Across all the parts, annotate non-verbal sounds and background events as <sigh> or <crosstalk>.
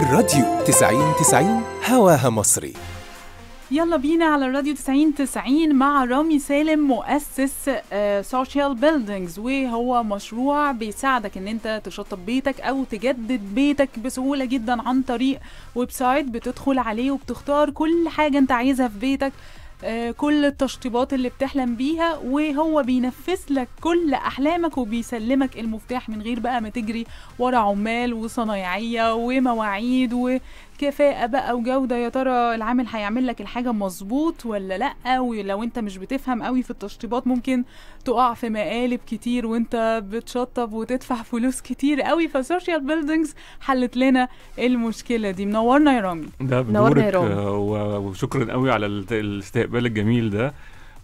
الراديو 90 90 هواها مصري يلا بينا على الراديو 90 90 مع رامي سالم مؤسس سوشيال آه، بيلدينجز وهو مشروع بيساعدك ان انت تشطب بيتك او تجدد بيتك بسهوله جدا عن طريق ويب سايت بتدخل عليه وبتختار كل حاجه انت عايزها في بيتك آه، كل التشطيبات اللي بتحلم بيها وهو بينفذ لك كل احلامك وبيسلمك المفتاح من غير بقى ما تجري ورا عمال وصنايعيه ومواعيد كفاءه بقى وجوده يا ترى العامل هيعمل لك الحاجه مظبوط ولا لا ولو انت مش بتفهم قوي في التشطيبات ممكن تقع في مقالب كتير وانت بتشطب وتدفع <laughs> فلوس كتير قوي فسوشيال بيلدينجز حلت لنا المشكله دي منورنا يا رامي ده منورنا يا رامي آه، وشكرا قوي على الاستقبال الجميل ده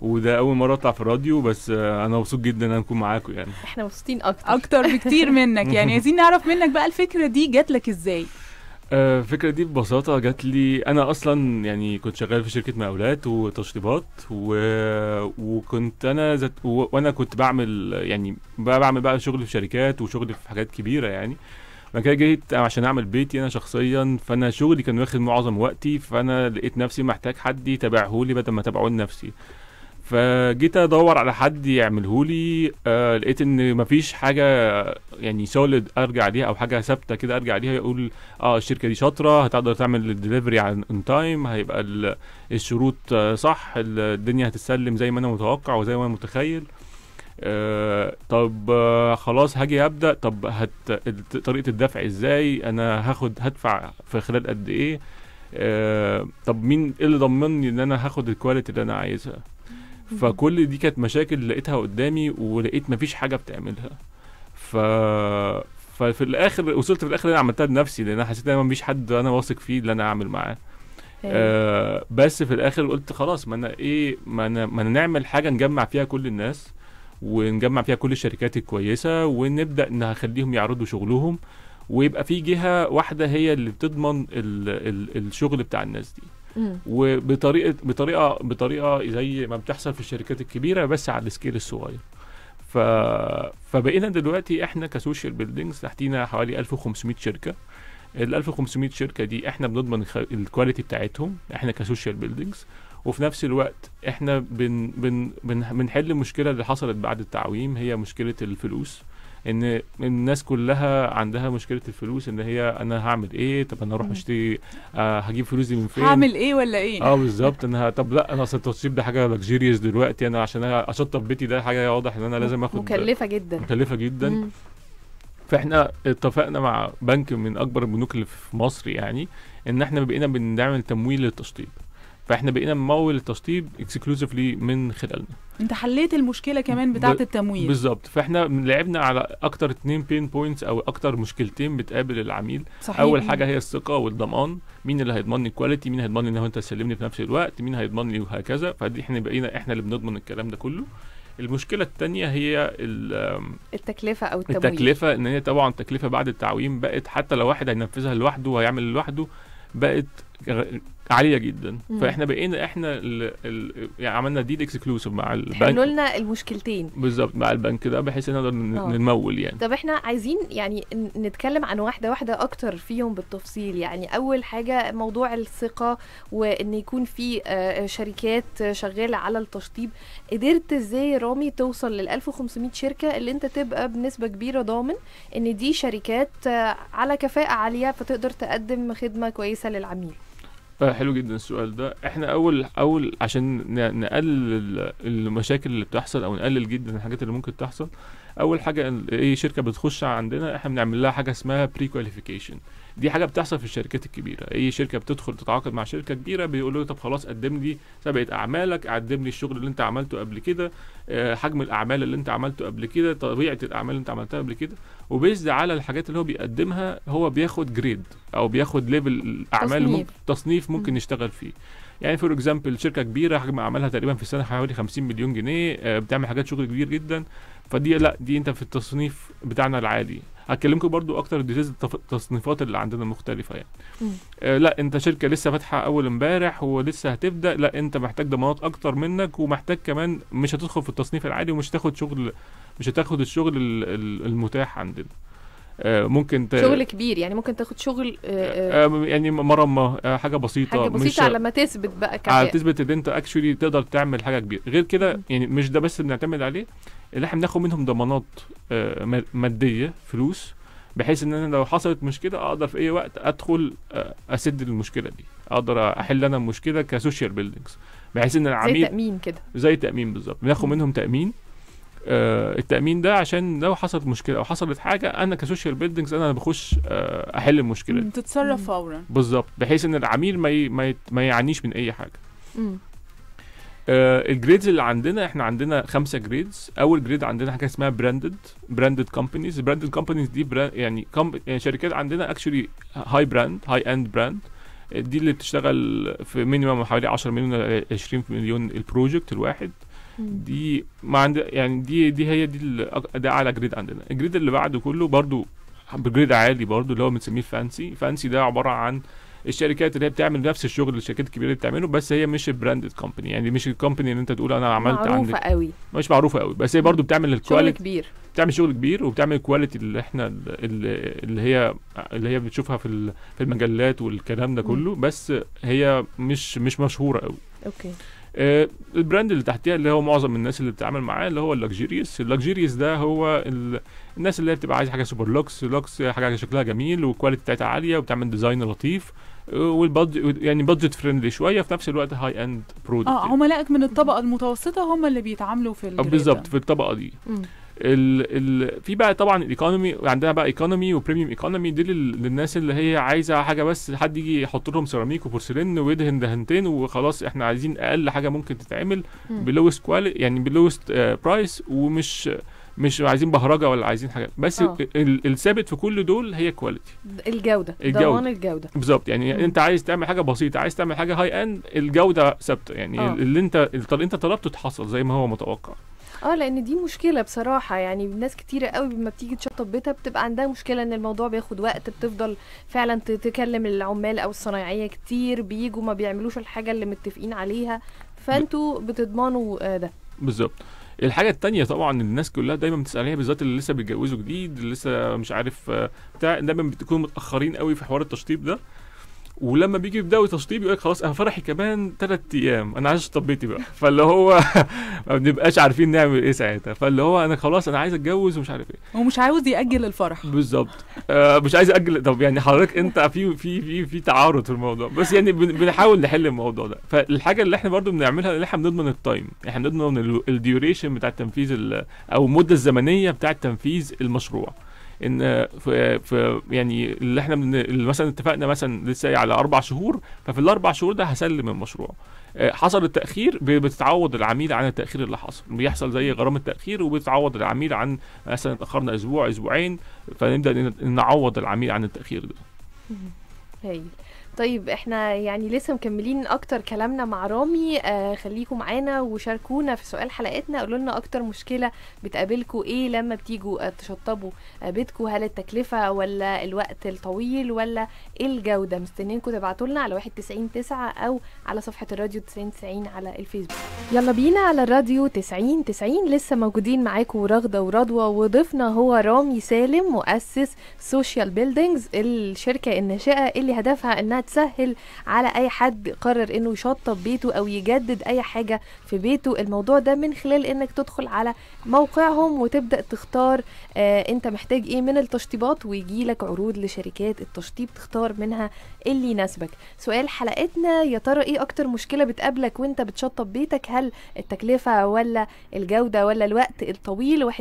وده اول مره اطلع في الراديو بس آه، انا مبسوط جدا ان انا اكون معاكم يعني احنا مبسوطين اكتر اكتر بكتير منك <laughs> يعني عايزين نعرف منك بقى الفكره دي جات لك ازاي آه، الفكرة دي ببساطة جات لي أنا أصلا يعني كنت شغال في شركة مقاولات وتشطيبات و... وكنت أنا زت... و... وأنا كنت بعمل يعني بقى بعمل بقى شغل في شركات وشغل في حاجات كبيرة يعني بعد كده جيت عشان أعمل بيتي أنا شخصيا فأنا شغلي كان واخد معظم وقتي فأنا لقيت نفسي محتاج حد يتابعه لي بدل ما أتابعه لنفسي فجيت ادور على حد يعملهولي آه لقيت ان مفيش حاجه يعني سوليد ارجع ليها او حاجه ثابته كده ارجع ليها يقول اه الشركه دي شاطره هتقدر تعمل الدليفري عن تايم هيبقى الشروط آه صح الدنيا هتتسلم زي ما انا متوقع وزي ما انا متخيل آه طب آه خلاص هاجي ابدا طب هت طريقه الدفع ازاي انا هاخد هدفع في خلال قد ايه آه طب مين إيه اللي ضمنني ان انا هاخد الكواليتي اللي انا عايزها فكل دي كانت مشاكل لقيتها قدامي ولقيت مفيش حاجه بتعملها ف ففي الاخر وصلت في الاخر انا عملتها بنفسي لان انا حسيت ان مفيش حد انا واثق فيه اللي انا اعمل معاه آه بس في الاخر قلت خلاص ما انا ايه ما انا ما أنا نعمل حاجه نجمع فيها كل الناس ونجمع فيها كل الشركات الكويسه ونبدا نخليهم يعرضوا شغلهم ويبقى في جهه واحده هي اللي بتضمن الـ الـ الشغل بتاع الناس دي وبطريقه بطريقه بطريقه زي ما بتحصل في الشركات الكبيره بس على السكيل الصغير ف... فبقينا دلوقتي احنا كسوشيال بيلدينجز تحتينا حوالي 1500 شركه ال 1500 شركه دي احنا بنضمن الكواليتي بتاعتهم احنا كسوشيال بيلدينجز وفي نفس الوقت احنا بن بن بن بنحل المشكله اللي حصلت بعد التعويم هي مشكله الفلوس ان الناس كلها عندها مشكله الفلوس ان هي انا هعمل ايه طب انا اروح اشتري آه هجيب فلوسي من فين هعمل ايه ولا ايه اه بالظبط انا طب لا انا اصل التشطيب ده حاجه لكجيريوس دلوقتي انا عشان اشطب بيتي ده حاجه واضح ان انا لازم اخد مكلفه جدا مكلفه جدا مم. فاحنا اتفقنا مع بنك من اكبر البنوك اللي في مصر يعني ان احنا بقينا بنعمل تمويل للتشطيب فاحنا بقينا ممول التشطيب اكسكلوسيفلي من خلالنا انت حليت المشكله كمان بتاعه ب... التمويل بالظبط فاحنا لعبنا على اكتر اتنين بين بوينتس او اكتر مشكلتين بتقابل العميل صحيح. اول حاجه هي الثقه والضمان مين اللي هيضمن لي الكواليتي مين هيضمن لي ان هو انت تسلمني في نفس الوقت مين هيضمن لي وهكذا فدي احنا بقينا احنا اللي بنضمن الكلام ده كله المشكلة الثانية هي التكلفة أو التمويل التكلفة إن هي طبعا تكلفة بعد التعويم بقت حتى لو واحد هينفذها لوحده وهيعمل لوحده بقت عاليه جدا مم. فاحنا بقينا احنا الـ الـ يعني عملنا ديل اكسكلوسيف مع البنك حلوا لنا المشكلتين بالظبط مع البنك ده بحيث نقدر آه. نمول يعني طب احنا عايزين يعني نتكلم عن واحده واحده اكتر فيهم بالتفصيل يعني اول حاجه موضوع الثقه وان يكون في آه، شركات شغاله على التشطيب قدرت ازاي رامي توصل لل 1500 شركه اللي انت تبقى بنسبه كبيره ضامن ان دي شركات آه، على كفاءه عاليه فتقدر تقدم خدمه كويسه للعميل آه حلو جدا السؤال ده احنا اول اول عشان ن- نقلل المشاكل اللي بتحصل او نقلل جدا الحاجات اللي ممكن تحصل اول حاجه اي شركه بتخش عندنا احنا بنعمل لها حاجه اسمها بري كواليفيكيشن دي حاجه بتحصل في الشركات الكبيره اي شركه بتدخل تتعاقد مع شركه كبيره بيقولوا له طب خلاص قدم لي سابقه اعمالك قدم لي الشغل اللي انت عملته قبل كده آه، حجم الاعمال اللي انت عملته قبل كده طبيعه الاعمال اللي انت عملتها قبل كده وبيزد على الحاجات اللي هو بيقدمها هو بياخد جريد او بياخد ليفل اعمال تصنيف ممكن, تصنيف ممكن يشتغل فيه يعني فور اكزامبل شركه كبيره حجم اعمالها تقريبا في السنه حوالي 50 مليون جنيه آه، بتعمل حاجات شغل كبير جدا فدي لا دي انت في التصنيف بتاعنا العادي هكلمكم برضو اكتر ديتيلز التصنيفات اللي عندنا مختلفه يعني آه لا انت شركه لسه فاتحه اول امبارح ولسه هتبدا لا انت محتاج ضمانات اكتر منك ومحتاج كمان مش هتدخل في التصنيف العادي ومش هتاخد شغل مش هتاخد الشغل المتاح عندنا آه، ممكن ت... شغل كبير يعني ممكن تاخد شغل آه، آه، يعني مرمه حاجه بسيطه حاجه بسيطه مش على ما تثبت بقى كفاءه على تثبت ان انت اكشولي تقدر تعمل حاجه كبيره غير كده يعني مش ده بس بنعتمد عليه اللي احنا بناخد منهم ضمانات ماديه فلوس بحيث ان انا لو حصلت مشكله اقدر في اي وقت ادخل اسد المشكله دي اقدر احل انا المشكله كسوشيال بيلدينجز بحيث ان العميل زي تامين كده زي تامين بالظبط بناخد منهم تامين آه، التامين ده عشان لو حصلت مشكله او حصلت حاجه انا كسوشيال بيلدنجز انا بخش آه، احل المشكله تتصرف فورا بالظبط بحيث ان العميل ما ي... ما, ي... ما يعانيش من اي حاجه آه الجريدز اللي عندنا احنا عندنا خمسه جريدز اول جريد عندنا حاجه اسمها براندد براندد كومبانيز براندد كومبانيز دي براند يعني كم يعني شركات عندنا اكشولي هاي براند هاي اند براند دي اللي بتشتغل في مينيمم حوالي 10 مليون 20 مليون البروجكت الواحد دي ما عند يعني دي دي هي دي ده اعلى جريد عندنا الجريد اللي بعده كله برضو بجريد عالي برضو اللي هو بنسميه فانسي فانسي ده عباره عن الشركات اللي هي بتعمل نفس الشغل اللي الشركات الكبيره اللي بتعمله بس هي مش براندد كومباني يعني مش الكومباني اللي انت تقول انا عملت معروفه عندك قوي مش معروفه قوي بس هي برضو بتعمل الكواليتي شغل كبير بتعمل شغل كبير وبتعمل الكواليتي اللي احنا اللي هي اللي هي بتشوفها في في المجلات والكلام ده كله بس هي مش مش مشهوره قوي اوكي آه، البراند اللي تحتها اللي هو معظم الناس اللي بتتعامل معاه اللي هو اللكجيريوس اللكجيريوس ده هو ال... الناس اللي هي بتبقى عايزه حاجه سوبر لوكس لوكس حاجه شكلها جميل والكواليتي بتاعتها عاليه وبتعمل ديزاين لطيف آه، والبادج يعني بادجت فريندلي شويه في نفس الوقت هاي اند برودكت اه عملائك يعني. من الطبقه المتوسطه هم اللي بيتعاملوا في آه، بالظبط في الطبقه دي م. ال ال في بقى طبعا الايكونومي عندنا بقى ايكونومي وبريميوم ايكونومي دي لل للناس اللي هي عايزه حاجه بس حد يجي يحط لهم سيراميك وبورسلين ويدهن دهنتين وخلاص احنا عايزين اقل حاجه ممكن تتعمل بلوست كوالي يعني بلوست برايس آه، ومش مش عايزين بهرجه ولا عايزين حاجات بس آه. الثابت في كل دول هي كواليتي الجوده ضمان الجوده بالظبط يعني مم. انت عايز تعمل حاجه بسيطه عايز تعمل حاجه هاي اند الجوده ثابته يعني أوه. اللي انت اللي انت طلبته اتحصل زي ما هو متوقع اه لان دي مشكله بصراحه يعني ناس كتيره قوي لما بتيجي تشطب بيتها بتبقى عندها مشكله ان الموضوع بياخد وقت بتفضل فعلا تكلم العمال او الصنايعيه كتير بيجوا ما بيعملوش الحاجه اللي متفقين عليها فانتوا بتضمنوا آه، ده بالظبط الحاجه التانية طبعا الناس كلها دايما بتسال عليها بالذات اللي لسه بيتجوزوا جديد اللي لسه مش عارف آه، بتاع دايما بتكونوا متاخرين قوي في حوار التشطيب ده ولما بيجي يبداوا تشطيب يقول لك خلاص انا فرحي كمان ثلاث ايام انا عايز شطبيتي بقى <laughs> فاللي هو ما بنبقاش عارفين نعمل ايه ساعتها فاللي هو انا خلاص انا عايز اتجوز ومش عارف ايه هو مش عاوز ياجل الفرح بالظبط آه مش عايز ياجل طب يعني حضرتك انت في في في في تعارض في الموضوع بس يعني بنحاول نحل الموضوع ده فالحاجه اللي احنا برضو بنعملها ان احنا بنضمن التايم احنا بنضمن الديوريشن بتاع التنفيذ او المده الزمنيه بتاع تنفيذ المشروع ان في, في يعني اللي احنا اللي مثلا اتفقنا مثلا لسه على اربع شهور ففي الاربع شهور ده هسلم المشروع آه، حصل التاخير بتتعوض العميل عن التاخير اللي حصل بيحصل زي غرامه تاخير وبتتعوض العميل عن مثلا اتاخرنا اسبوع اسبوعين فنبدا نعوض العميل عن التاخير ده هايل طيب. طيب احنا يعني لسه مكملين اكتر كلامنا مع رامي آه خليكم معانا وشاركونا في سؤال حلقتنا قولوا لنا اكتر مشكله بتقابلكم ايه لما بتيجوا آه، تشطبوا آه، بيتكم هل التكلفه ولا الوقت الطويل ولا إيه الجوده مستنيينكم تبعتوا لنا على 9 او على صفحه الراديو 9090 على الفيسبوك يلا بينا على الراديو 9090 لسه موجودين معاكم رغده ورضوى وضيفنا هو رامي سالم مؤسس سوشيال بيلدينجز الشركه الناشئه اللي هدفها انها تسهل على اي حد قرر انه يشطب بيته او يجدد اي حاجه في بيته الموضوع ده من خلال انك تدخل على موقعهم وتبدا تختار آه انت محتاج ايه من التشطيبات ويجي لك عروض لشركات التشطيب تختار منها اللي يناسبك سؤال حلقتنا يا ترى ايه اكتر مشكله بتقابلك وانت بتشطب بيتك هل التكلفه ولا الجوده ولا الوقت الطويل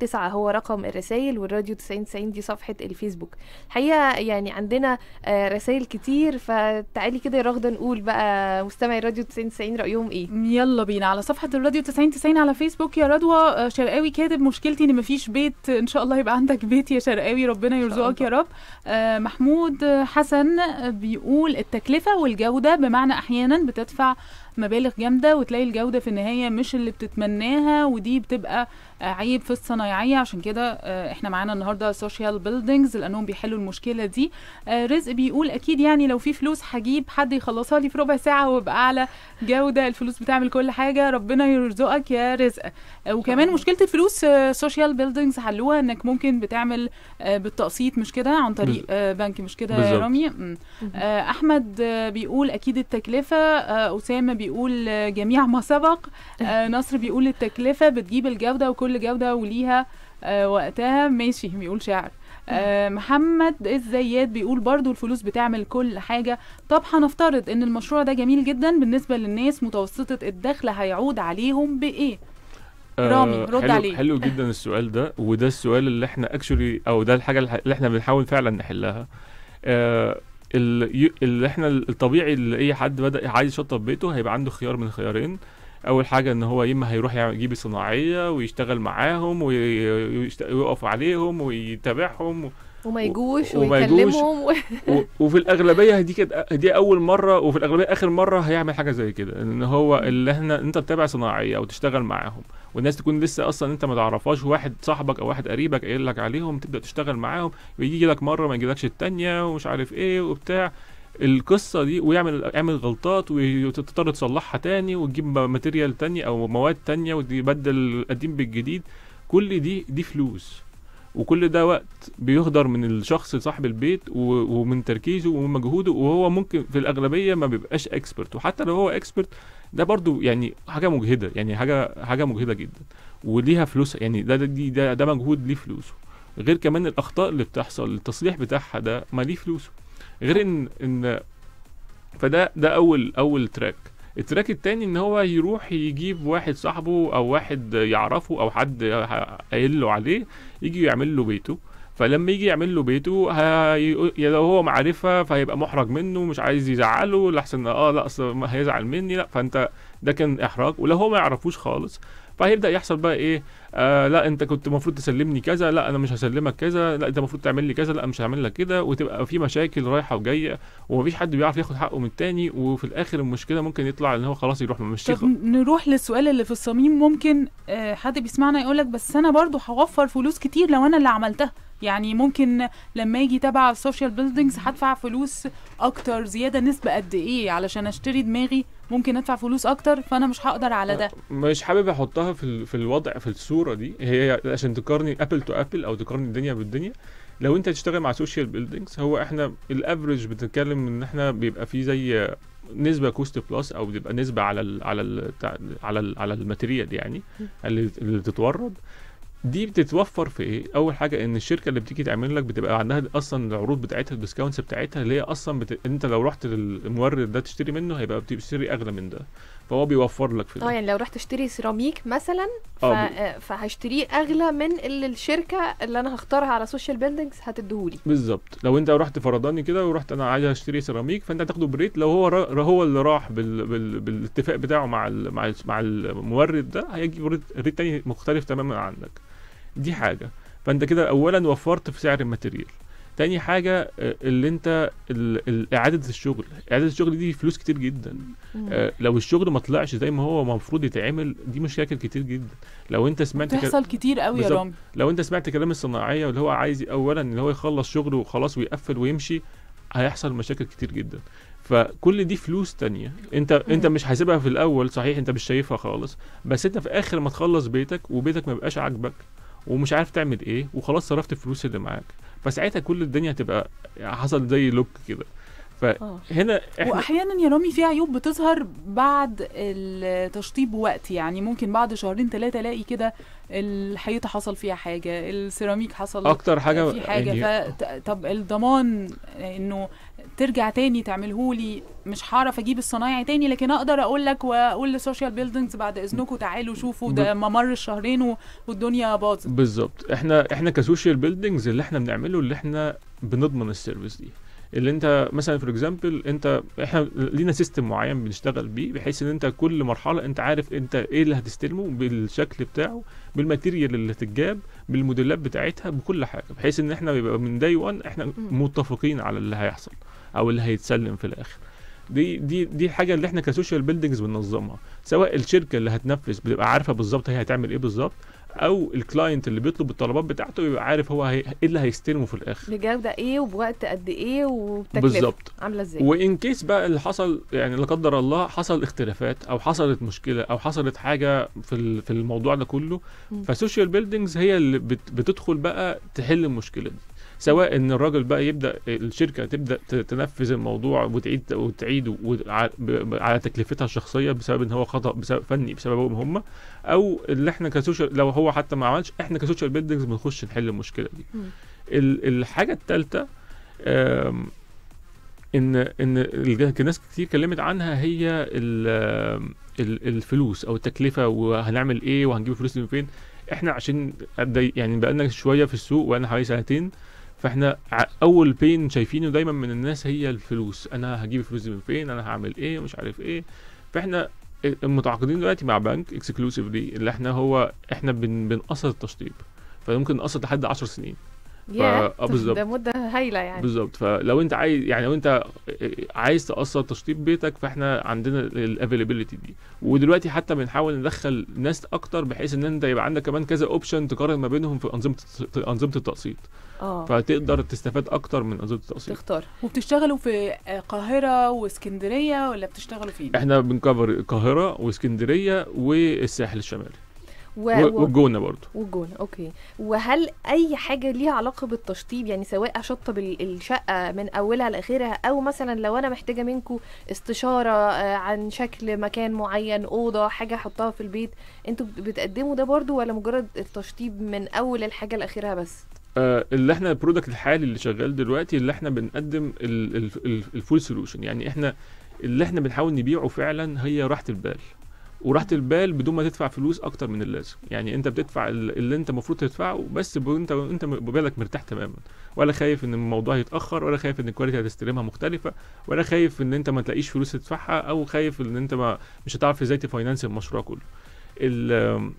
تسعة هو رقم الرسائل والراديو تسعين دي صفحه الفيسبوك الحقيقه يعني عندنا آه رسائل كتير فتعالي كده يا رغده نقول بقى مستمعي راديو 90 90 رايهم ايه يلا بينا على صفحه الراديو 90 90 على فيسبوك يا رضوى آه، شرقاوي كاتب مشكلتي ان مفيش بيت ان شاء الله يبقى عندك بيت يا شرقاوي ربنا يرزقك يا رب آه، محمود حسن بيقول التكلفه والجوده بمعنى احيانا بتدفع مبالغ جامده وتلاقي الجوده في النهايه مش اللي بتتمناها ودي بتبقى آه، عيب في الصنايعيه عشان كده آه، احنا معانا النهارده سوشيال بيلدينجز لانهم بيحلوا المشكله دي آه، رزق بيقول اكيد يعني لو في فلوس هجيب حد يخلصها لي في ربع ساعه وابقى اعلى جوده الفلوس بتعمل كل حاجه ربنا يرزقك يا رزق وكمان مشكله الفلوس سوشيال بيلدينجز حلوها انك ممكن بتعمل بالتقسيط مش كده عن طريق بنك مش كده يا رامي احمد بيقول اكيد التكلفه اسامه بيقول جميع ما سبق آه، <laughs> نصر بيقول التكلفة بتجيب الجودة وكل جودة وليها آه، وقتها ماشي بيقول شعر آه محمد الزياد بيقول برضو الفلوس بتعمل كل حاجة طب هنفترض ان المشروع ده جميل جدا بالنسبة للناس متوسطة الدخل هيعود عليهم بإيه آه، رامي رد حلو عليه حلو جدا السؤال ده وده السؤال اللي احنا اكشولي او ده الحاجة اللي احنا بنحاول فعلا نحلها اللي احنا الطبيعي اللي اي حد بدا عايز يشطب بيته هيبقى عنده خيار من خيارين اول حاجه ان هو يا اما هيروح يجيب صناعيه ويشتغل معاهم ويقف عليهم ويتابعهم وما يجوش ويكلمهم و... <laughs> و... وفي الاغلبيه دي كده دي اول مره وفي الاغلبيه اخر مره هيعمل حاجه زي كده ان هو اللي احنا انت تتابع صناعيه او تشتغل معاهم والناس تكون لسه اصلا انت ما تعرفهاش واحد صاحبك او واحد قريبك قايل لك عليهم تبدا تشتغل معاهم ويجي لك مره ما يجيلكش الثانيه ومش عارف ايه وبتاع القصه دي ويعمل يعمل غلطات وتضطر تصلحها تاني وتجيب ماتيريال تانية او مواد تانية وتبدل القديم بالجديد كل دي دي فلوس وكل ده وقت بيهدر من الشخص صاحب البيت ومن تركيزه ومجهوده وهو ممكن في الاغلبيه ما بيبقاش اكسبرت وحتى لو هو اكسبرت ده برضو يعني حاجه مجهده يعني حاجه حاجه مجهده جدا وليها فلوس يعني ده ده ده, ده مجهود ليه فلوسه غير كمان الاخطاء اللي بتحصل التصليح بتاعها ده ما ليه فلوسه غير ان ان فده ده اول اول تراك التراك التاني ان هو يروح يجيب واحد صاحبه او واحد يعرفه او حد قايل له عليه يجي يعمل له بيته فلما يجي يعمل له بيته هي... لو هو معرفه فهيبقى محرج منه مش عايز يزعله لحسن اه لا هيزعل مني لا فانت ده كان احراج ولو هو ما يعرفوش خالص فهيبدا يحصل بقى ايه آه لا انت كنت المفروض تسلمني كذا لا انا مش هسلمك كذا لا انت المفروض تعمل لي كذا لا مش هعمل لك كده وتبقى في مشاكل رايحه وجايه ومفيش حد بيعرف ياخد حقه من التاني وفي الاخر المشكله ممكن يطلع ان هو خلاص يروح مش طب نروح للسؤال اللي في الصميم ممكن آه حد بيسمعنا يقول لك بس انا برضو هوفر فلوس كتير لو انا اللي عملتها يعني ممكن لما اجي تبع السوشيال بيلدينجز هدفع فلوس اكتر زياده نسبه قد ايه علشان اشتري دماغي ممكن ادفع فلوس اكتر فانا مش هقدر على ده مش حابب احطها في في الوضع في الصوره دي هي عشان تقارني ابل تو ابل او تقارني الدنيا بالدنيا لو انت تشتغل مع سوشيال بيلدينجز هو احنا الافريج بتتكلم ان احنا بيبقى فيه زي نسبه كوست بلس او بتبقى نسبه على الـ على الـ على الـ على الماتيريال يعني اللي, اللي تتورد دي بتتوفر في ايه اول حاجه ان الشركه اللي بتيجي تعمل لك بتبقى عندها اصلا العروض بتاعتها الديسكاونتس بتاعتها اللي هي اصلا بت... انت لو رحت للمورد ده تشتري منه هيبقى بتشتري اغلى من ده فهو بيوفر لك في ده اه يعني لو رحت اشتري سيراميك مثلا ف... آه, آه، فهشتريه اغلى من اللي الشركه اللي انا هختارها على سوشيال بيلدينجز هتديهولي بالظبط لو انت رحت فرضاني كده ورحت انا عايز اشتري سيراميك فانت هتاخده بريت لو هو ر... هو اللي راح بال... بال... بالاتفاق بتاعه مع ال... مع ال... مع المورد ده هيجي ريت تاني مختلف تماما عنك دي حاجه فانت كده اولا وفرت في سعر الماتيريال تاني حاجة آه، اللي انت اعادة الشغل اعادة الشغل دي فلوس كتير جدا آه لو الشغل ما طلعش زي ما هو المفروض يتعمل دي مشاكل كتير جدا لو انت سمعت بتحصل كتير قوي يا رامي لو انت سمعت كلام الصناعية واللي هو عايز اولا اللي هو يخلص شغله وخلاص ويقفل ويمشي هيحصل مشاكل كتير جدا فكل دي فلوس تانية انت مم. انت مش حاسبها في الاول صحيح انت مش شايفها خالص بس انت في اخر ما تخلص بيتك وبيتك ما بيبقاش عاجبك ومش عارف تعمل ايه وخلاص صرفت الفلوس اللي معاك فساعتها كل الدنيا هتبقى حصل زي لوك كده فهنا آه. احنا واحيانا يا رامي في عيوب بتظهر بعد التشطيب وقت يعني ممكن بعد شهرين ثلاثه الاقي كده الحيطه حصل فيها حاجه السيراميك حصل اكتر حاجه في حاجه يعني... فطب الضمان انه ترجع تاني تعمله لي مش هعرف اجيب الصنايعي تاني لكن اقدر اقول لك واقول للسوشيال بيلدينجز بعد اذنكم تعالوا شوفوا ده ممر الشهرين والدنيا باظت بالظبط احنا احنا كسوشيال بيلدينجز اللي احنا بنعمله اللي احنا بنضمن السيرفيس دي اللي انت مثلا فور اكزامبل انت احنا لينا سيستم معين بنشتغل بيه بحيث ان انت كل مرحله انت عارف انت ايه اللي هتستلمه بالشكل بتاعه بالماتيريال اللي هتتجاب بالموديلات بتاعتها بكل حاجه بحيث ان احنا بيبقى من داي 1 احنا متفقين على اللي هيحصل او اللي هيتسلم في الاخر دي دي دي حاجه اللي احنا كسوشيال بيلدينجز بننظمها سواء الشركه اللي هتنفذ بتبقى عارفه بالظبط هي هتعمل ايه بالظبط او الكلاينت اللي بيطلب الطلبات بتاعته يبقى عارف هو هي... ايه اللي هيستلمه في الاخر بجوده ايه وبوقت قد ايه وبتكلفه بالظبط عامله ازاي وان كيس بقى اللي حصل يعني لا قدر الله حصل اختلافات او حصلت مشكله او حصلت حاجه في في الموضوع ده كله فسوشيال بيلدينجز هي اللي بت... بتدخل بقى تحل المشكله دي سواء ان الراجل بقى يبدا الشركه تبدا تنفذ الموضوع وتعيد وتعيد على تكلفتها الشخصيه بسبب ان هو خطا بسبب فني بسببهم هم او اللي احنا كسوشيال لو هو حتى ما عملش احنا كسوشيال بيلدنجز بنخش نحل المشكله دي الحاجه الثالثه ان ان ناس كتير اتكلمت عنها هي الفلوس او التكلفه وهنعمل ايه وهنجيب الفلوس من فين احنا عشان يعني بقالنا شويه في السوق وانا حوالي سنتين فاحنا اول بين شايفينه دايما من الناس هي الفلوس انا هجيب الفلوس دي من فين انا هعمل ايه مش عارف ايه فاحنا متعاقدين دلوقتي مع بنك اكسكلوسيفلي اللي احنا هو احنا بنقصر التشطيب فممكن نقصر لحد 10 سنين آه، ده مده هايله يعني بالظبط فلو انت عايز يعني لو انت عايز تقصر تشطيب بيتك فاحنا عندنا الافيلابيلتي دي ودلوقتي حتى بنحاول ندخل ناس اكتر بحيث ان انت يبقى عندك كمان كذا اوبشن تقارن ما بينهم في انظمه انظمه التقسيط اه فتقدر تستفاد اكتر من انظمه التقسيط تختار وبتشتغلوا في آه، القاهره واسكندريه ولا بتشتغلوا فين؟ احنا بنكفر القاهره واسكندريه والساحل الشمالي و... و... والجونه برضه والجونه اوكي وهل اي حاجه ليها علاقه بالتشطيب يعني سواء اشطب الشقه من اولها لاخرها او مثلا لو انا محتاجه منكم استشاره آه، عن شكل مكان معين اوضه حاجه احطها في البيت انتوا بتقدموا ده برضه ولا مجرد التشطيب من اول الحاجه لاخرها بس آه اللي احنا البرودكت الحالي اللي شغال دلوقتي اللي احنا بنقدم الفول سولوشن يعني احنا اللي احنا بنحاول نبيعه فعلا هي راحه البال وراحه البال بدون ما تدفع فلوس اكتر من اللازم يعني انت بتدفع اللي انت المفروض تدفعه بس انت انت ببالك مرتاح تماما ولا خايف ان الموضوع يتاخر ولا خايف ان الكواليتي هتستلمها مختلفه ولا خايف ان انت ما تلاقيش فلوس تدفعها او خايف ان انت ما مش هتعرف ازاي تفاينانس المشروع كله الـ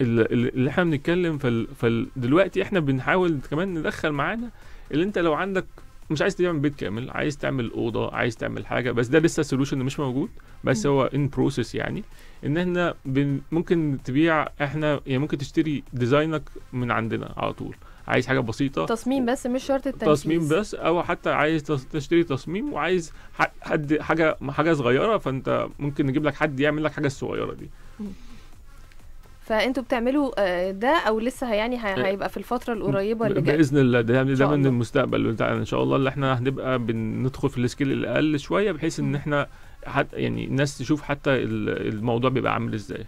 اللي احنا بنتكلم فدلوقتي احنا بنحاول كمان ندخل معانا اللي انت لو عندك مش عايز تعمل بيت كامل عايز تعمل اوضه عايز تعمل حاجه بس ده لسه سولوشن مش موجود بس هو ان بروسيس يعني ان احنا بن ممكن تبيع احنا يعني ممكن تشتري ديزاينك من عندنا على طول عايز حاجه بسيطه تصميم بس مش شرط التنفيذ تصميم بس او حتى عايز تشتري تصميم وعايز حد حاجه حاجه صغيره فانت ممكن نجيب لك حد يعمل لك حاجه الصغيره دي فانتوا بتعملوا آه، ده او لسه يعني آه، هيبقى في الفتره القريبه اللي جايه باذن الله ده يعني ده من المستقبل ان شاء الله اللي احنا هنبقى بندخل في السكيل الاقل شويه بحيث ان احنا حتى يعني الناس تشوف حتى الموضوع بيبقى عامل ازاي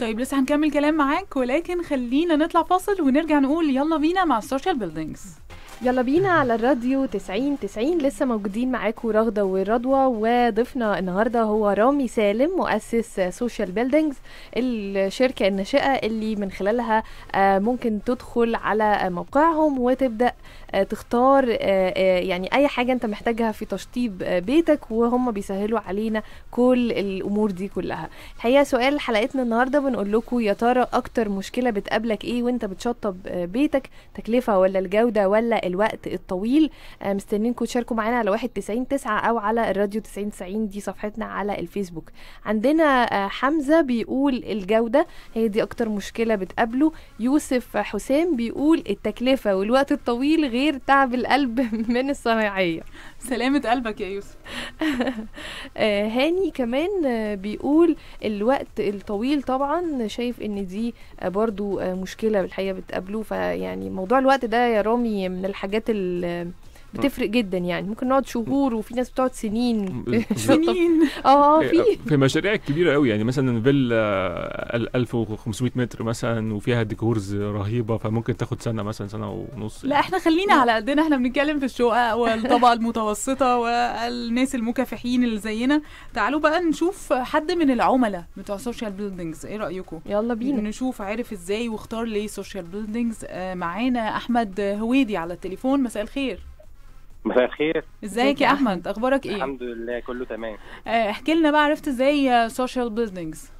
طيب لسه هنكمل كلام معاك ولكن خلينا نطلع فاصل ونرجع نقول يلا بينا مع السوشيال بيلدينجز يلا بينا على الراديو 90 90 لسه موجودين معاكم رغدة ورضوى وضيفنا النهاردة هو رامي سالم مؤسس سوشيال بيلدينجز الشركة الناشئة اللي من خلالها آه، ممكن تدخل على موقعهم وتبدأ آه، تختار آه، آه، يعني اي حاجه انت محتاجها في تشطيب بيتك وهم بيسهلوا علينا كل الامور دي كلها الحقيقه سؤال حلقتنا النهارده بنقول لكم يا ترى اكتر مشكله بتقابلك ايه وانت بتشطب بيتك تكلفه ولا الجوده ولا الوقت الطويل مستنيينكم تشاركوا معانا على 91 9 او على الراديو تسعين دي صفحتنا على الفيسبوك عندنا حمزه بيقول الجوده هي دي اكتر مشكله بتقابله يوسف حسام بيقول التكلفه والوقت الطويل غير غير تعب القلب <laughs> من الصناعية سلامة قلبك يا يوسف <laughs> آه، هاني كمان بيقول الوقت الطويل طبعا شايف ان دي برضو مشكلة بالحقيقة بتقابله فيعني موضوع الوقت ده يا رامي من الحاجات اللي بتفرق جدا يعني ممكن نقعد شهور وفي ناس بتقعد سنين <laughs> سنين اه في في مشاريع كبيره قوي يعني مثلا فيلا 1500 متر مثلا وفيها ديكورز رهيبه فممكن تاخد سنه مثلا سنه ونص لا يعني. احنا خلينا على قدنا احنا بنتكلم في الشقق والطبقه <laughs> المتوسطه والناس المكافحين اللي زينا تعالوا بقى نشوف حد من العملاء بتوع سوشيال بيلدينجز ايه رايكم يلا بينا نشوف عارف ازاي واختار ليه سوشيال آه، بيلدينجز معانا احمد هويدي على التليفون مساء الخير مساء الخير ازيك يا احمد اخبارك ايه الحمد لله كله تمام آه، احكي لنا بقى عرفت ازاي سوشيال بيلدنجز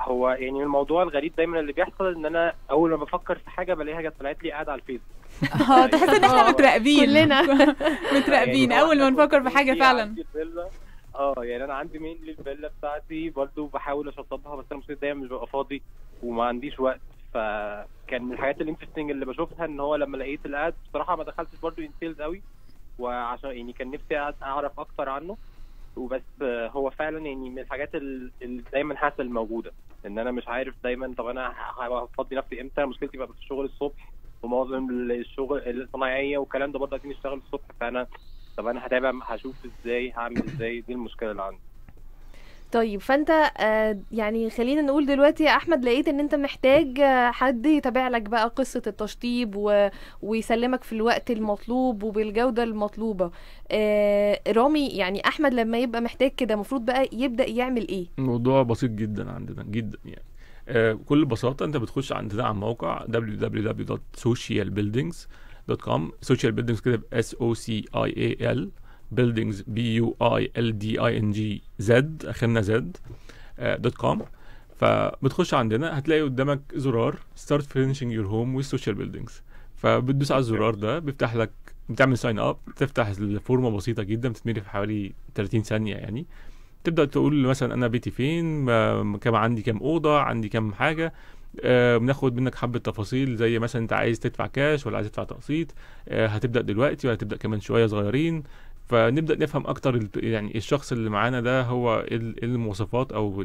هو يعني الموضوع الغريب دايما اللي بيحصل ان انا اول ما بفكر في حاجه بلاقيها جت طلعت لي قاعده على الفيسبوك <laughs> اه تحس ان احنا <laughs> آه. متراقبين كلنا <laughs> متراقبين يعني اول ما نفكر في حاجه فعلا اه يعني انا عندي مين للفيلا بتاعتي برضو بحاول اشطبها بس انا مش دايما مش ببقى فاضي وما عنديش وقت فكان من الحاجات الانترستنج اللي بشوفها ان هو لما لقيت الاد بصراحه ما دخلتش برضو انسيلز قوي وعشان يعني كان نفسي اعرف اكتر عنه وبس هو فعلا يعني من الحاجات اللي دايما حاسه الموجوده ان انا مش عارف دايما طب انا هفضي نفسي امتى مشكلتي بقى في الشغل الصبح ومعظم الشغل الصناعيه والكلام ده برضه عايزين نشتغل الصبح فانا طب انا هتابع هشوف ازاي هعمل ازاي دي المشكله اللي عندي طيب فانت آه، يعني خلينا نقول دلوقتي يا احمد لقيت ان انت محتاج آه، حد يتابع لك بقى قصه التشطيب و... ويسلمك في الوقت المطلوب وبالجوده المطلوبه آه، رامي يعني احمد لما يبقى محتاج كده المفروض بقى يبدا يعمل ايه الموضوع بسيط جدا عندنا جدا يعني بكل بساطه انت بتخش عندنا على الموقع www.socialbuildings.com social buildings كده s o c i a l buildings بي يو اي ال دي i ان جي زد اخرنا z دوت كوم آه، فبتخش عندنا هتلاقي قدامك زرار ستارت your يور هوم social بيلدينجز فبتدوس على الزرار ده بيفتح لك بتعمل ساين اب تفتح الفورمه بسيطه جدا بتتملي في حوالي 30 ثانيه يعني تبدا تقول مثلا انا بيتي فين كم عندي كام اوضه عندي كام حاجه آه، بناخد منك حبه تفاصيل زي مثلا انت عايز تدفع كاش ولا عايز تدفع تقسيط آه، هتبدا دلوقتي ولا هتبدا كمان شويه صغيرين فنبدا نفهم اكتر يعني الشخص اللي معانا ده هو المواصفات او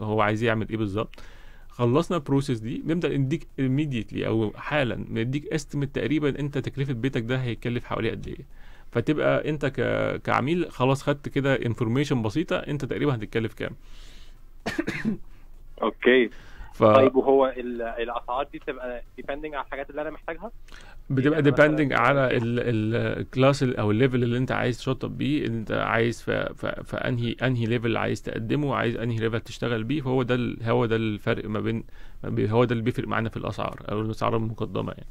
هو عايز يعمل ايه بالظبط خلصنا البروسيس دي نبدا نديك immediately او حالا نديك استيميت تقريبا انت تكلفه بيتك ده هيكلف حوالي قد ايه فتبقى انت ك... كعميل خلاص خدت كده انفورميشن بسيطه انت تقريبا هتتكلف كام اوكي ف... طيب وهو الاسعار دي بتبقى ديبندنج على الحاجات اللي انا محتاجها بتبقى ديبندنج على الكلاس او الليفل اللي انت عايز تشطب بيه انت عايز في, انهي انهي ليفل عايز تقدمه وعايز انهي ليفل تشتغل بيه فهو ده هو ده الفرق ما بين هو ده اللي بيفرق معانا في الاسعار او الاسعار المقدمه يعني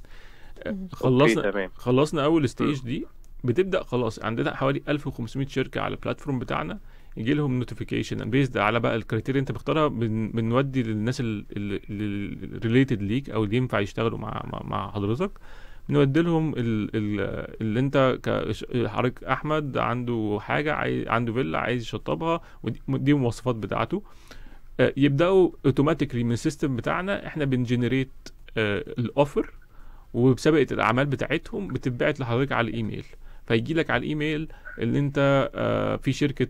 آه، خلصنا خلصنا اول ستيج دي بتبدا خلاص عندنا حوالي 1500 شركه على البلاتفورم بتاعنا يجي لهم نوتيفيكيشن بيزد على بقى الكريتيريا انت بتختارها بن بنودي للناس اللي ريليتد ليك او اللي ينفع يشتغلوا مع مع حضرتك بنودي لهم اللي انت حضرتك احمد عنده حاجه عايز عنده فيلا عايز يشطبها ودي المواصفات بتاعته آه، يبداوا اوتوماتيكلي من السيستم بتاعنا احنا بنجنريت الاوفر وبسبقه الاعمال بتاعتهم بتتبعت لحضرتك على الايميل فيجي لك على الايميل اللي انت آه، في شركه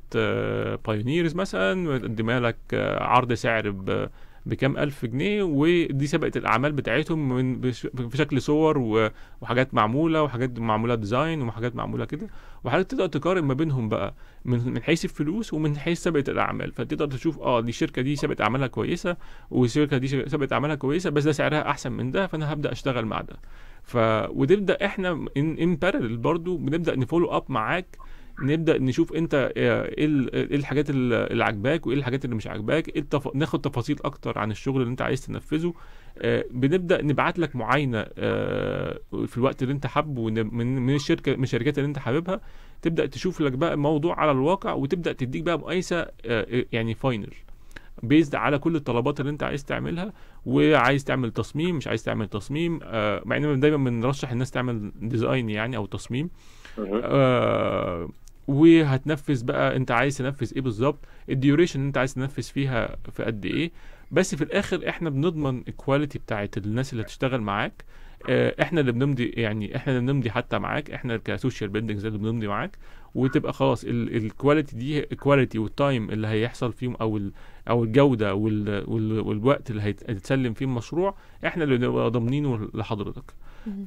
بايونيرز آه، مثلا مقدمه لك عرض سعر ب بكام ألف جنيه ودي سابقة الأعمال بتاعتهم من في شكل صور وحاجات معمولة وحاجات معمولة ديزاين وحاجات معمولة كده وحضرتك تقدر تقارن ما بينهم بقى من من حيث الفلوس ومن حيث سابقة الأعمال فتقدر تشوف اه دي الشركة دي سابقة أعمالها كويسة والشركة دي سابقة أعمالها كويسة بس ده سعرها أحسن من ده فأنا هبدأ أشتغل مع ده ف وتبدا احنا ان, برضو برضه بنبدا نفولو اب معاك نبدا نشوف انت آه، ايه, ايه الحاجات اللي عاجباك وايه الحاجات اللي مش عاجباك ايه التف... ناخد تفاصيل اكتر عن الشغل اللي انت عايز تنفذه آه بنبدا نبعت لك معاينه آه في الوقت اللي انت حابه من من الشركه من الشركات اللي انت حاببها تبدا تشوف لك بقى الموضوع على الواقع وتبدا تديك بقى مقايسه آه،, آه يعني فاينل بيزد على كل الطلبات اللي انت عايز تعملها وعايز تعمل تصميم مش عايز تعمل تصميم آه مع ان دايما بنرشح الناس تعمل ديزاين يعني او تصميم وهتنفذ بقى انت عايز تنفذ ايه بالظبط الديوريشن اللي انت عايز تنفذ فيها في قد ايه بس في الاخر احنا بنضمن الكواليتي بتاعت الناس اللي هتشتغل معاك آه، احنا اللي بنمضي يعني احنا اللي بنمضي حتى معاك احنا كسوشيال بيلدنجز اللي بنمضي معاك وتبقى خلاص الكواليتي دي الكواليتي والتايم اللي هيحصل فيهم او او الجوده والوقت اللي هيتسلم فيه المشروع احنا اللي بنبقى ضامنينه لحضرتك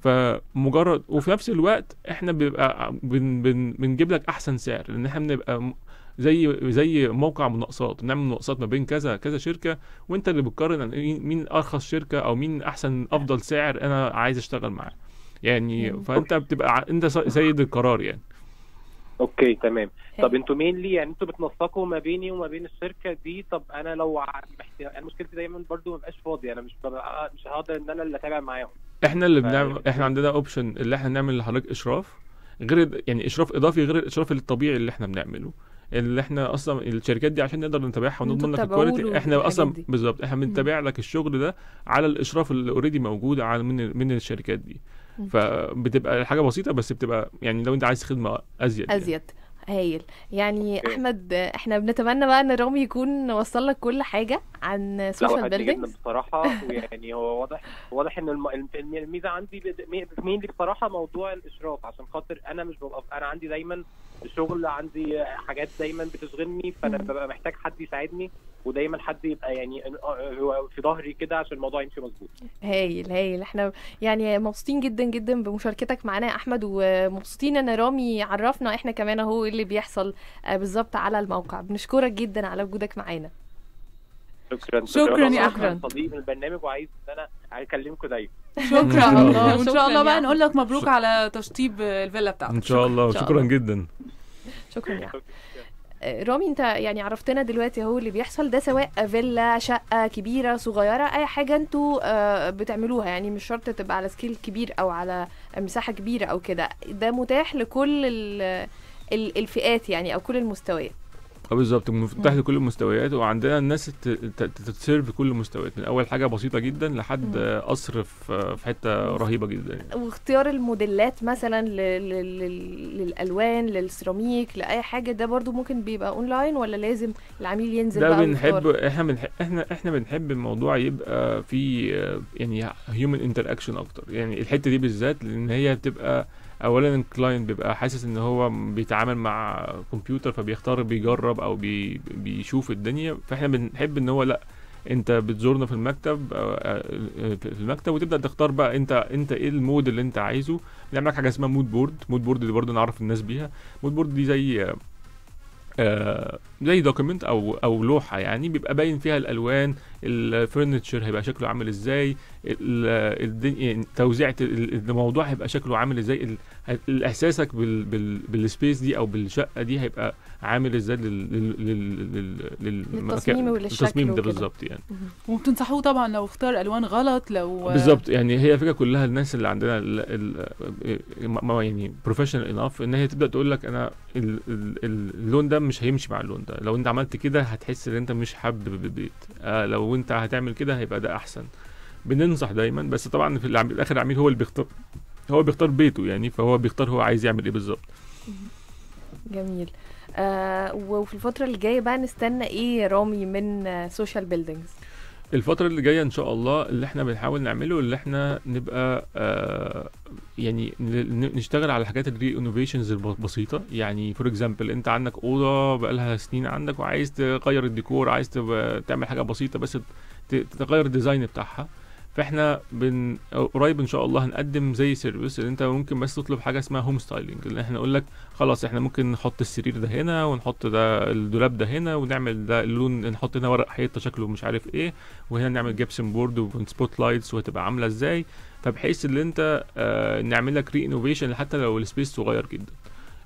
فمجرد وفي نفس الوقت احنا بيبقى بن بن بنجيب لك احسن سعر لان احنا بنبقى زي زي موقع مناقصات بنعمل مناقصات ما بين كذا كذا شركه وانت اللي بتقارن مين ارخص شركه او مين احسن نعم. افضل سعر انا عايز اشتغل معاه يعني فانت بتبقى انت سيد القرار يعني اوكي تمام طب انتوا مينلي يعني انتوا بتنسقوا ما بيني وما بين الشركه دي طب انا لو محتاج انا مشكلتي دايما برضو ما بقاش فاضي انا مش ببقى مش هقدر ان انا اللي اتابع معاهم احنا اللي بنعمل طيب. احنا عندنا اوبشن اللي احنا نعمل لحضرتك اشراف غير يعني اشراف اضافي غير الاشراف الطبيعي اللي احنا بنعمله اللي احنا اصلا الشركات دي عشان نقدر نتابعها ونضمن لك الكواليتي احنا اصلا بالظبط احنا بنتابع لك الشغل ده على الاشراف اللي اوريدي موجود على من من الشركات دي فبتبقى حاجه بسيطه بس بتبقى يعني لو انت عايز خدمه ازيد يعني. ازيد يعني. هايل يعني احمد احنا بنتمنى بقى ان رامي يكون وصل لك كل حاجه عن سوشيال بيلدينج جدا بصراحة يعني هو واضح واضح ان الميزة عندي مين بصراحة موضوع الإشراف عشان خاطر أنا مش ببقى أنا عندي دايما شغل عندي حاجات دايما بتشغلني فانا ببقى محتاج حد يساعدني ودايما حد يبقى يعني آه، في ظهري كده عشان الموضوع يمشي مظبوط هايل هايل احنا يعني مبسوطين جدا جدا بمشاركتك معانا يا احمد ومبسوطين ان رامي عرفنا احنا كمان اهو إيه اللي بيحصل آه، بالظبط على الموقع بنشكرك جدا على وجودك معانا شكرا شكرا يا احمد تضيف البرنامج وعايز ان انا اكلمكم دايما شكرا الله وان شاء الله بقى نقول لك مبروك على تشطيب الفيلا بتاعتك ان شاء الله شكرا جدا شكرا يا احمد آه، رامي انت يعني عرفتنا دلوقتي اهو اللي بيحصل ده سواء فيلا شقه كبيره صغيره اي حاجه انتوا آه، بتعملوها يعني مش شرط تبقى على سكيل كبير او على مساحه كبيره او كده ده متاح لكل الفئات يعني او كل المستويات اه بالظبط متاح لكل المستويات وعندنا الناس تتسيرف كل المستويات من اول حاجه بسيطه جدا لحد قصر آه، في حته رهيبه جدا يعني. واختيار الموديلات مثلا للالوان للسيراميك لاي حاجه ده برضو ممكن بيبقى اونلاين ولا لازم العميل ينزل ده بنحب احنا احنا احنا بنحب الموضوع يبقى فيه آه، يعني هيومن انتر اكشن اكتر يعني الحته دي بالذات لان هي بتبقى اولا الكلاينت بيبقى حاسس ان هو بيتعامل مع كمبيوتر فبيختار بيجرب او بي بيشوف الدنيا فاحنا بنحب ان هو لا انت بتزورنا في المكتب في المكتب وتبدا تختار بقى انت انت ايه المود اللي انت عايزه نعمل لك حاجه اسمها مود بورد مود بورد دي برضه نعرف الناس بيها مود بورد دي زي زي دوكيمنت او او لوحه يعني بيبقى باين فيها الالوان الفرنتشر هيبقى شكله عامل ازاي الدنيا يعني توزيعه الموضوع هيبقى شكله عامل ازاي احساسك بالسبيس دي او بالشقه دي هيبقى عامل ازاي لل لل للتصميم ده بالظبط يعني وبتنصحوه طبعا لو اختار الوان غلط لو بالظبط يعني هي الفكره كلها الناس اللي عندنا يعني بروفيشنال انف ان هي تبدا تقول لك انا اللون ده مش هيمشي مع اللون ده لو انت عملت كده هتحس ان انت مش حابب البيت آه لو لو انت هتعمل كده هيبقى ده احسن بننصح دايما بس طبعا في الاخر العميل هو اللي بيختار هو بيختار بيته يعني فهو بيختار هو عايز يعمل ايه بالظبط جميل آه وفي الفتره اللي جايه بقى نستنى ايه رامي من سوشيال بيلدينجز الفترة اللي جاية إن شاء الله اللي إحنا بنحاول نعمله اللي إحنا نبقى آه يعني نشتغل على حاجات الري انوفيشنز البسيطة يعني فور إكزامبل أنت عندك أوضة بقالها سنين عندك وعايز تغير الديكور عايز تعمل حاجة بسيطة بس تغير الديزاين بتاعها فاحنا بن... قريب ان شاء الله هنقدم زي سيرفيس اللي انت ممكن بس تطلب حاجه اسمها هوم ستايلنج اللي احنا نقول لك خلاص احنا ممكن نحط السرير ده هنا ونحط ده الدولاب ده هنا ونعمل ده اللون نحط هنا ورق حيطه شكله مش عارف ايه وهنا نعمل جبسن بورد وسبوت لايتس وهتبقى عامله ازاي فبحيث ان انت آه نعمل لك ري انوفيشن حتى لو السبيس صغير جدا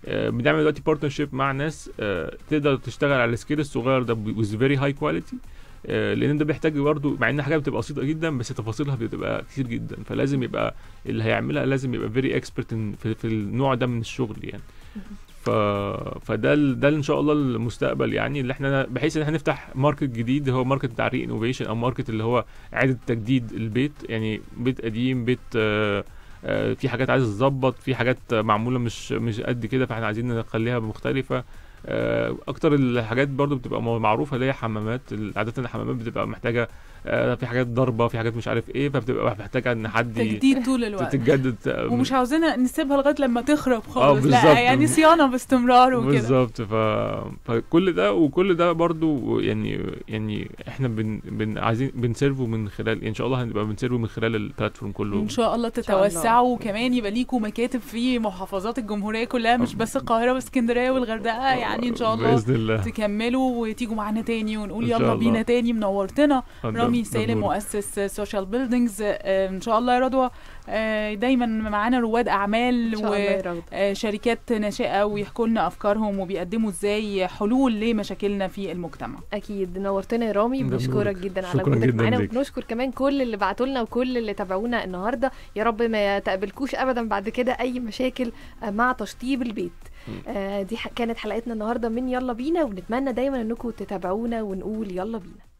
آه، بنعمل دلوقتي بارتنرشيب مع ناس آه، تقدر تشتغل على السكيل الصغير ده وذ فيري هاي كواليتي آه، لان ده بيحتاج برضه مع ان حاجه بتبقى بسيطه جدا بس تفاصيلها بتبقى كتير جدا فلازم يبقى اللي هيعملها لازم يبقى فيري اكسبرت في, في النوع ده من الشغل يعني ف... فده ال... ده ان شاء الله المستقبل يعني اللي احنا بحيث ان احنا نفتح ماركت جديد هو ماركت بتاع ري انوفيشن او ماركت اللي هو اعاده تجديد البيت يعني بيت قديم بيت آ... آه، آه، في حاجات عايز تظبط في حاجات معموله مش مش قد كده فاحنا عايزين نخليها مختلفه آه، اكتر الحاجات برضو بتبقى معروفه اللي هي حمامات عاده الحمامات بتبقى محتاجه آه، في حاجات ضربه في حاجات مش عارف ايه فبتبقى محتاجه ان حد تجديد طول الوقت تتجدد آه، ومش عاوزينها نسيبها لغايه لما تخرب خالص لا يعني صيانه باستمرار وكده بالظبط ف... فكل ده وكل ده برضو يعني يعني احنا بن... بن... عايزين بنسيرفو من خلال ان شاء الله هنبقى بنسيرفو من خلال البلاتفورم كله ان شاء الله تتوسعوا وكمان يبقى ليكم مكاتب في محافظات الجمهوريه كلها مش بس القاهره واسكندريه والغردقه يعني يعني ان شاء الله باذن الله تكملوا وتيجوا معانا تاني ونقول يلا بينا تاني منورتنا رامي سالم مؤسس سوشيال آه، بيلدينجز ان شاء الله يا رضوى آه، دايما معانا رواد اعمال وشركات آه، ناشئه ويحكوا لنا افكارهم وبيقدموا ازاي حلول لمشاكلنا في المجتمع اكيد نورتنا يا رامي بنشكرك جدا على وجودك معانا وبنشكر كمان كل اللي بعتوا لنا وكل اللي تابعونا النهارده يا رب ما تقابلكوش ابدا بعد كده اي مشاكل مع تشطيب البيت آه، دي كانت حلقتنا النهارده من يلا بينا ونتمنى دايما انكم تتابعونا ونقول يلا بينا